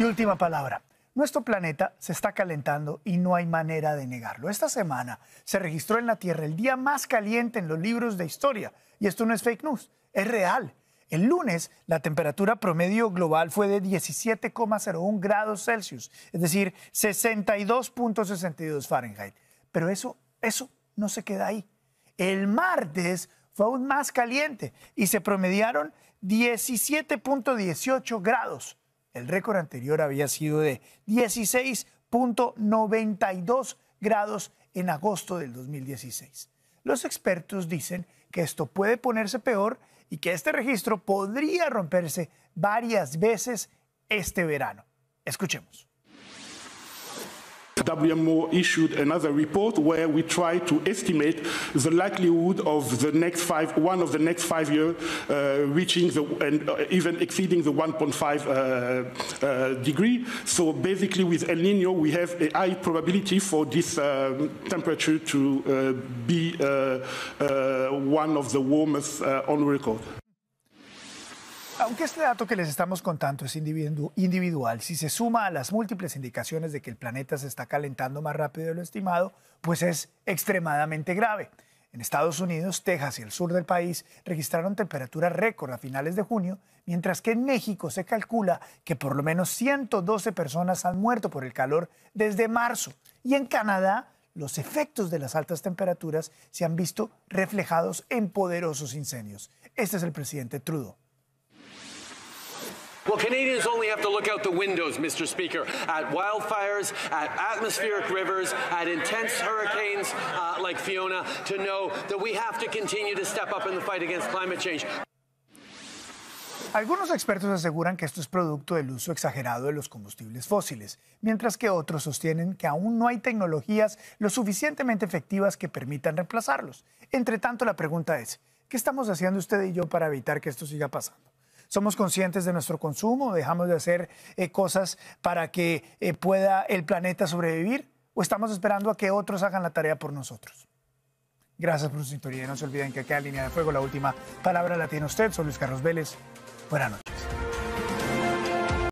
Y última palabra. Nuestro planeta se está calentando y no hay manera de negarlo. Esta semana se registró en la Tierra el día más caliente en los libros de historia. Y esto no es fake news, es real. El lunes la temperatura promedio global fue de 17,01 grados Celsius, es decir, 62.62 Fahrenheit. Pero eso, eso no se queda ahí. El martes fue aún más caliente y se promediaron 17.18 grados. El récord anterior había sido de 16.92 grados en agosto del 2016. Los expertos dicen que esto puede ponerse peor y que este registro podría romperse varias veces este verano. Escuchemos. WMO issued another report where we try to estimate the likelihood of the next five, one of the next five years uh, reaching the, and uh, even exceeding the 1.5 uh, uh, degree. So basically with El Nino, we have a high probability for this um, temperature to uh, be one of the warmest on record. Aunque este dato que les estamos contando es individual, si se suma a las múltiples indicaciones de que el planeta se está calentando más rápido de lo estimado, pues es extremadamente grave. En Estados Unidos, Texas y el sur del país registraron temperaturas récord a finales de junio, mientras que en México se calcula que por lo menos 112 personas han muerto por el calor desde marzo. Y en Canadá, los efectos de las altas temperaturas se han visto reflejados en poderosos incendios. Este es el presidente Trudeau. Well, Canadians only have to look out the windows, Mr. Speaker, at wildfires, at atmospheric rivers, at intense hurricanes uh, like Fiona to know that we have to continue to step up in the fight Algunos expertos aseguran que esto es producto del uso exagerado de los combustibles fósiles, mientras que otros sostienen que aún no hay tecnologías lo suficientemente efectivas que permitan reemplazarlos. Entre tanto, la pregunta es, ¿qué estamos haciendo usted y yo para evitar que esto siga pasando? somos conscientes de nuestro consumo, dejamos de hacer eh, cosas para que eh, pueda el planeta sobrevivir o estamos esperando a que otros hagan la tarea por nosotros. Gracias por su sintonía. No se olviden que aquí en Línea de Fuego la última palabra la tiene usted. Soy Luis Carlos Vélez. Buenas noches.